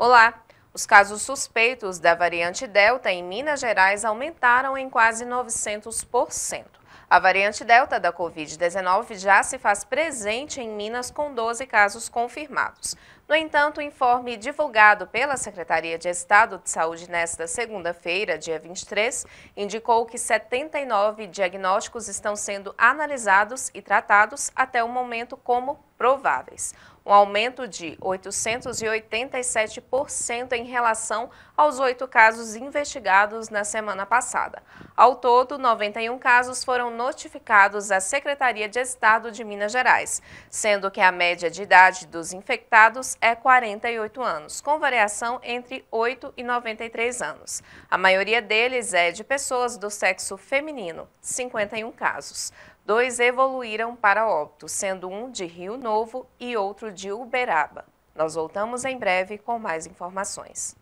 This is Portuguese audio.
Olá! Os casos suspeitos da variante Delta em Minas Gerais aumentaram em quase 900%. A variante Delta da Covid-19 já se faz presente em Minas com 12 casos confirmados. No entanto, o informe divulgado pela Secretaria de Estado de Saúde nesta segunda-feira, dia 23, indicou que 79 diagnósticos estão sendo analisados e tratados até o momento como prováveis, um aumento de 887% em relação aos oito casos investigados na semana passada. Ao todo, 91 casos foram notificados à Secretaria de Estado de Minas Gerais, sendo que a média de idade dos infectados é 48 anos, com variação entre 8 e 93 anos. A maioria deles é de pessoas do sexo feminino, 51 casos. Dois evoluíram para óbito, sendo um de Rio Novo e outro de Uberaba. Nós voltamos em breve com mais informações.